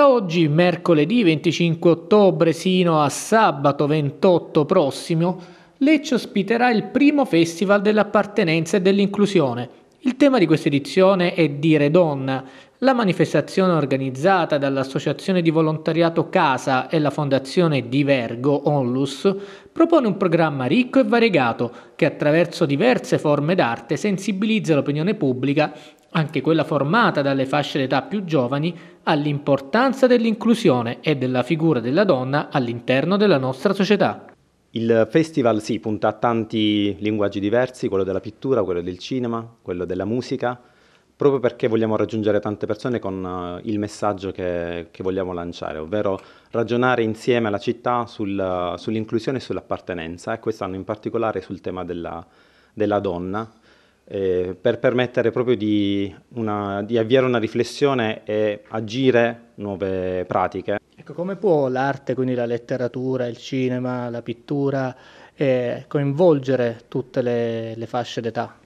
Da oggi, mercoledì 25 ottobre, sino a sabato 28 prossimo, Lecce ospiterà il primo Festival dell'appartenenza e dell'inclusione – il tema di questa edizione è Dire Donna, la manifestazione organizzata dall'Associazione di Volontariato Casa e la Fondazione Divergo Onlus propone un programma ricco e variegato che attraverso diverse forme d'arte sensibilizza l'opinione pubblica, anche quella formata dalle fasce d'età più giovani, all'importanza dell'inclusione e della figura della donna all'interno della nostra società. Il festival sì, punta a tanti linguaggi diversi, quello della pittura, quello del cinema, quello della musica, proprio perché vogliamo raggiungere tante persone con eh, il messaggio che, che vogliamo lanciare, ovvero ragionare insieme alla città sul, sull'inclusione e sull'appartenenza, e quest'anno in particolare sul tema della, della donna, eh, per permettere proprio di, una, di avviare una riflessione e agire nuove pratiche. Ecco, come può l'arte, quindi la letteratura, il cinema, la pittura, eh, coinvolgere tutte le, le fasce d'età?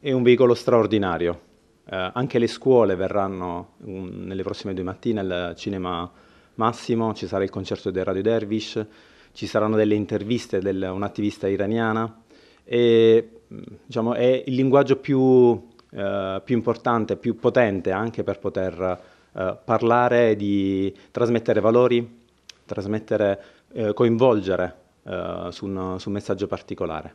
È un veicolo straordinario. Eh, anche le scuole verranno um, nelle prossime due mattine al cinema Massimo, ci sarà il concerto del Radio Dervish, ci saranno delle interviste di del, un'attivista iraniana e mm, diciamo, è il linguaggio più, eh, più importante, più potente anche per poter eh, parlare di trasmettere valori, trasmettere, eh, coinvolgere eh, su, un, su un messaggio particolare.